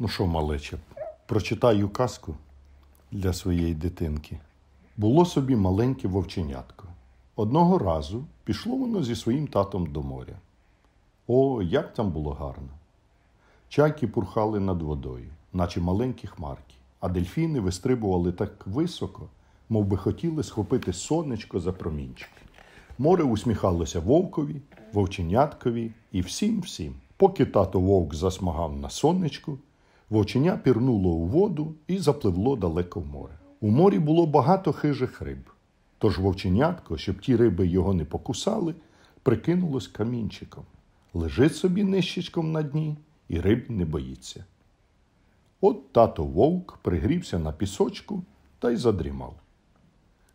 Ну що, малече, прочитаю казку для своєї дитинки. Було собі маленьке вовченятко. Одного разу пішло воно зі своїм татом до моря. О, як там було гарно! Чайки пурхали над водою, наче маленькі хмарки, а дельфіни вистрибували так високо, мов би хотіли схопити сонечко за промінчики. Море усміхалося вовкові, вовченяткові і всім всім. Поки тато вовк засмагав на сонечку, Вовченя пірнуло у воду і запливло далеко в море. У морі було багато хижих риб. Тож вовченятко, щоб ті риби його не покусали, прикинулось камінчиком. Лежить собі нищечком на дні і риб не боїться. От тато вовк пригрівся на пісочку та й задрімав.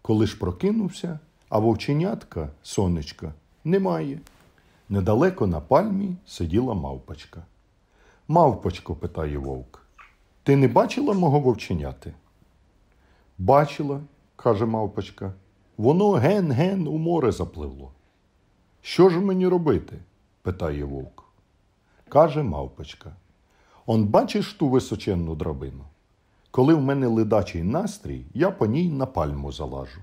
Коли ж прокинувся, а вовченятка, сонечка, немає. Недалеко на пальмі сиділа мавпачка. Мавпочко, питає вовк, ти не бачила мого вовченяти? Бачила, каже мавпочка, воно ген-ген у море запливло. Що ж мені робити? питає вовк. Каже мавпочка. Он бачиш ту височенну драбину? Коли в мене ледачий настрій, я по ній на пальму залажу.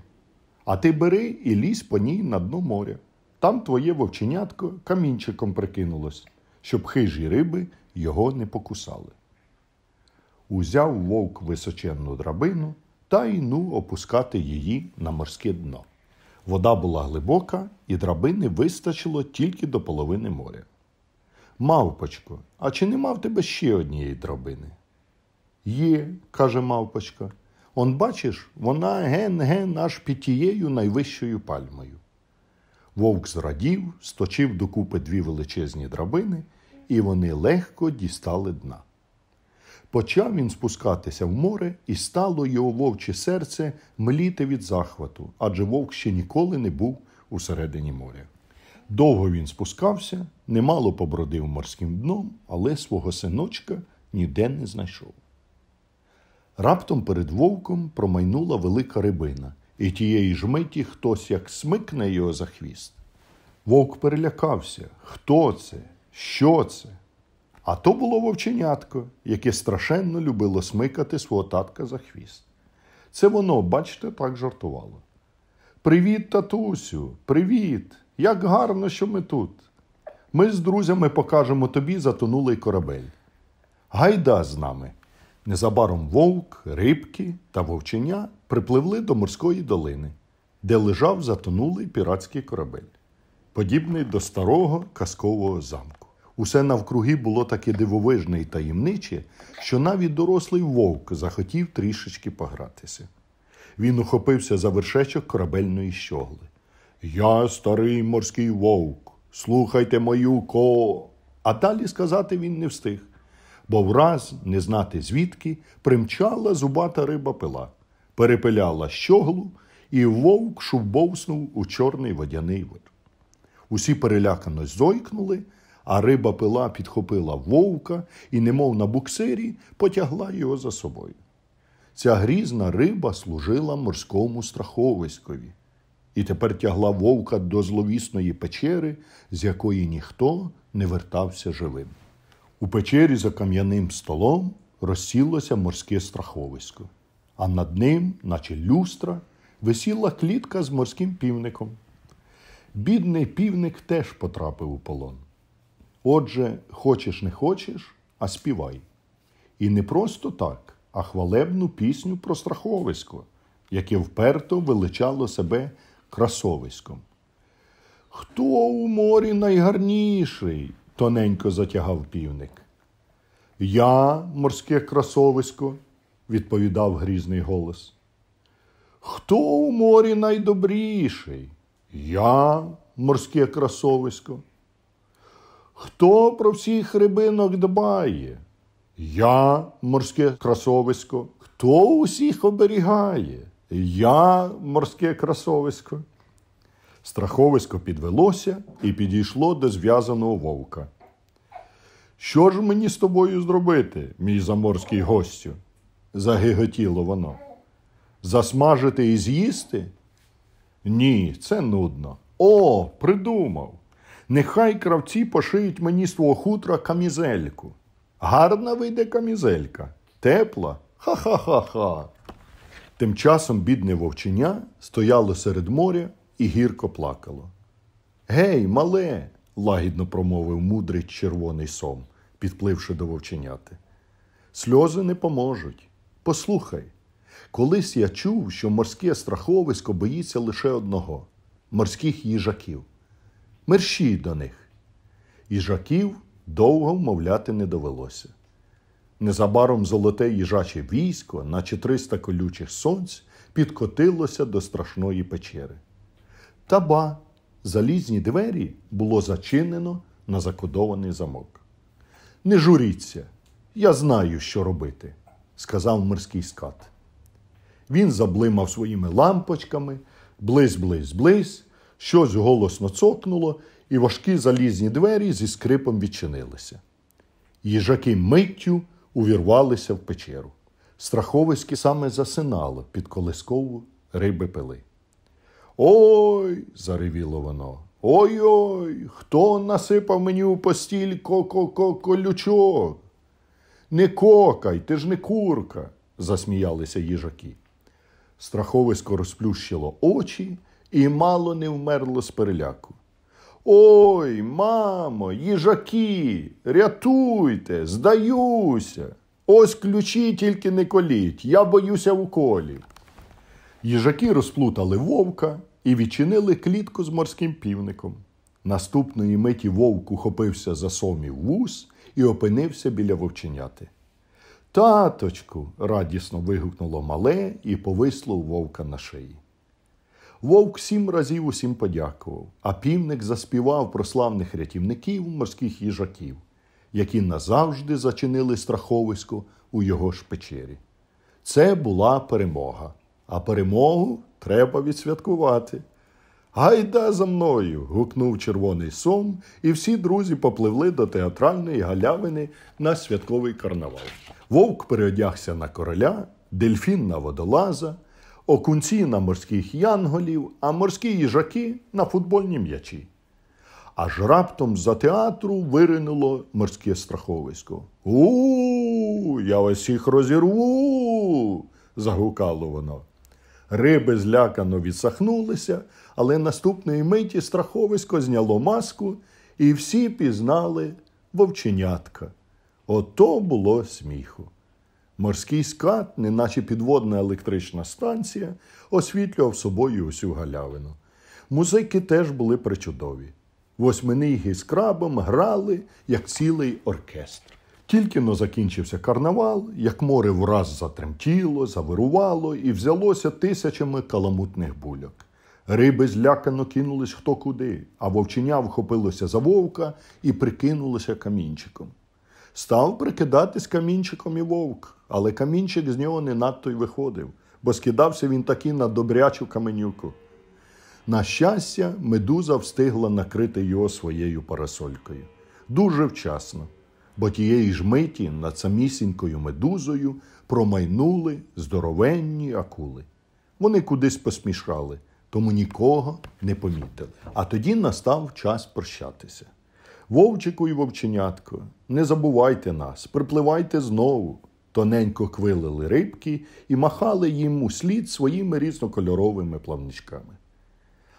А ти бери і лізь по ній на дно моря. Там твоє вовченятко камінчиком прикинулось, щоб хижі риби його не покусали. Узяв вовк височенну драбину та йну опускати її на морське дно. Вода була глибока, і драбини вистачило тільки до половини моря. Мавпочко, а чи не мав тебе ще однієї драбини? Є, каже мавпочка. Он бачиш, вона ген-ген аж під тією найвищою пальмою. Вовк зрадів, сточив докупи дві величезні драбини і вони легко дістали дна. Почав він спускатися в море, і стало його вовче серце мліти від захвату, адже вовк ще ніколи не був у середині моря. Довго він спускався, немало побродив морським дном, але свого синочка ніде не знайшов. Раптом перед вовком промайнула велика рибина, і тієї ж миті хтось як смикне його за хвіст. Вовк перелякався. Хто це? Що це? А то було вовченятко, яке страшенно любило смикати свого татка за хвіст. Це воно, бачите, так жартувало. Привіт, татусю, привіт! Як гарно, що ми тут. Ми з друзями покажемо тобі затонулий корабель. Гайда з нами. Незабаром вовк, рибки та вовчення припливли до морської долини, де лежав затонулий піратський корабель, подібний до старого казкового замку. Усе навкруги було таке дивовижне і таємниче, що навіть дорослий вовк захотів трішечки погратися. Він ухопився за вершечок корабельної щогли. Я старий морський вовк, слухайте мою ко. А далі сказати він не встиг, бо враз, не знати звідки, примчала зубата риба пила, перепиляла щоглу, і вовк шубовснув у чорний водяний вод. Усі перелякано зойкнули а риба пила підхопила вовка і, немов на буксирі, потягла його за собою. Ця грізна риба служила морському страховиськові і тепер тягла вовка до зловісної печери, з якої ніхто не вертався живим. У печері за кам'яним столом розсілося морське страховисько, а над ним, наче люстра, висіла клітка з морським півником. Бідний півник теж потрапив у полон. Отже, хочеш не хочеш, а співай. І не просто так, а хвалебну пісню про страховисько, яке вперто величало себе красовиськом. Хто у морі найгарніший? тоненько затягав півник. Я, морське красовисько, відповідав грізний голос. Хто у морі найдобріший? Я, морське красовисько. Хто про всіх рибинок дбає? Я морське красовисько. Хто усіх оберігає? Я морське красовисько. Страховисько підвелося і підійшло до зв'язаного вовка. Що ж мені з тобою зробити, мій заморський гостю? загиготіло воно. Засмажити і з'їсти? Ні, це нудно. О, придумав. Нехай кравці пошиють мені свого хутра камізельку. Гарна вийде камізелька, тепла. Ха-ха-ха-ха. Тим часом бідне вовчення стояло серед моря і гірко плакало. Гей, мале, лагідно промовив мудрий червоний сом, підпливши до вовченяти. Сльози не поможуть. Послухай, колись я чув, що морське страховисько боїться лише одного морських їжаків мерщій до них. І жаків довго вмовляти не довелося. Незабаром золоте їжаче військо, наче 300 колючих сонць, підкотилося до страшної печери. Та ба, залізні двері було зачинено на закодований замок. Не журіться, я знаю, що робити, сказав морський скат. Він заблимав своїми лампочками, близь, близь, близь, Щось голосно цокнуло, і важкі залізні двері зі скрипом відчинилися. Їжаки миттю увірвалися в печеру. Страховиськи саме засинало під колискову риби пили. Ой, заревіло воно. Ой-ой, хто насипав мені у постіль ко ко колючок Не кокай, ти ж не курка, засміялися їжаки. Страховисько розплющило очі і мало не вмерло з переляку. Ой, мамо, їжаки, рятуйте, здаюся. Ось ключі тільки не коліть, я боюся уколів. Їжаки розплутали вовка і відчинили клітку з морським півником. Наступної миті вовк ухопився за сомів вус і опинився біля вовченяти. Таточку, радісно вигукнуло мале і повисло у вовка на шиї. Вовк сім разів усім подякував, а півник заспівав про славних рятівників морських їжаків, які назавжди зачинили страховисько у його ж печері. Це була перемога, а перемогу треба відсвяткувати. Гайда за мною! гукнув Червоний Сом, і всі друзі попливли до театральної галявини на святковий карнавал. Вовк переодягся на короля, дельфін на водолаза окунці на морських янголів, а морські їжаки на футбольні м'ячі. Аж раптом за театру виринуло морське страховисько. У, я усіх їх розірву. загукало воно. Риби злякано відсахнулися, але наступної миті страховисько зняло маску, і всі пізнали вовченятка. Ото було сміху. Морський скат, неначе підводна електрична станція, освітлював собою усю галявину. Музики теж були причудові. Восьминиги з крабом грали, як цілий оркестр. Тільки но закінчився карнавал, як море враз затремтіло, завирувало і взялося тисячами каламутних бульок. Риби злякано кинулись хто куди, а вовчення вхопилося за вовка і прикинулося камінчиком став прикидатись камінчиком і вовк, але камінчик з нього не надто й виходив, бо скидався він таки на добрячу каменюку. На щастя, медуза встигла накрити його своєю парасолькою. Дуже вчасно, бо тієї ж миті над самісінькою медузою промайнули здоровенні акули. Вони кудись посмішали, тому нікого не помітили. А тоді настав час прощатися. Вовчику і вовченятко, не забувайте нас, припливайте знову. Тоненько квилили рибки і махали їм услід своїми різнокольоровими плавничками.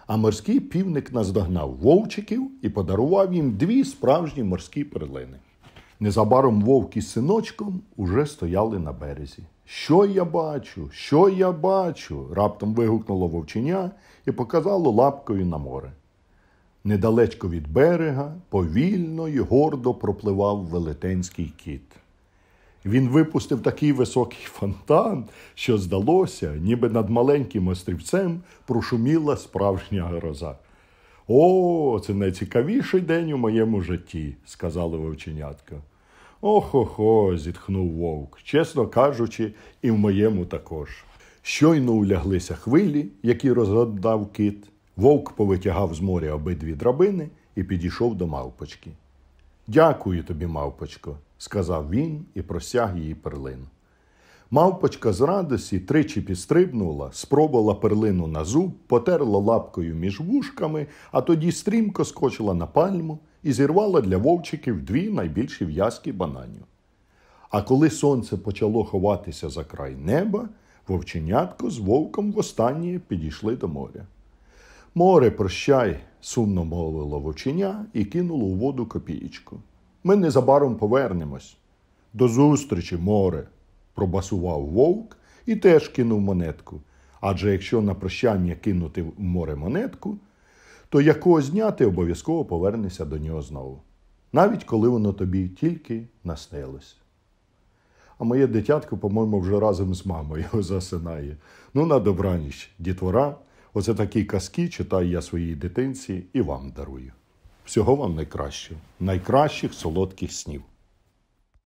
А морський півник наздогнав вовчиків і подарував їм дві справжні морські перлини. Незабаром вовк із синочком уже стояли на березі. Що я бачу, що я бачу? раптом вигукнуло вовченя і показало лапкою на море. Недалечко від берега повільно й гордо пропливав велетенський кіт. Він випустив такий високий фонтан, що здалося, ніби над маленьким острівцем прошуміла справжня гроза. О, це найцікавіший день у моєму житті, сказала вовченятка. Охо хо, зітхнув вовк, чесно кажучи, і в моєму також. Щойно уляглися хвилі, які розгадав кит. Вовк повитягав з моря обидві драбини і підійшов до мавпочки. Дякую тобі, мавпочко, сказав він і просяг її перлину. Мавпочка з радості тричі підстрибнула, спробувала перлину на зуб, потерла лапкою між вушками, а тоді стрімко скочила на пальму і зірвала для вовчиків дві найбільші в'язки бананів. А коли сонце почало ховатися за край неба, вовченятко з вовком востаннє підійшли до моря. Море, прощай, сумно мовило вовченя і кинуло у воду копієчку. Ми незабаром повернемось. До зустрічі, море, пробасував вовк і теж кинув монетку. Адже якщо на прощання кинути в море монетку, то якого дня ти обов'язково повернешся до нього знову, навіть коли воно тобі тільки наснилось. А моє дитятко, по-моєму, вже разом з мамою його засинає. Ну, на добраніч, дітвора. Оце такі казки читаю я своїй дитинці і вам дарую. Всього вам найкращого, найкращих солодких снів.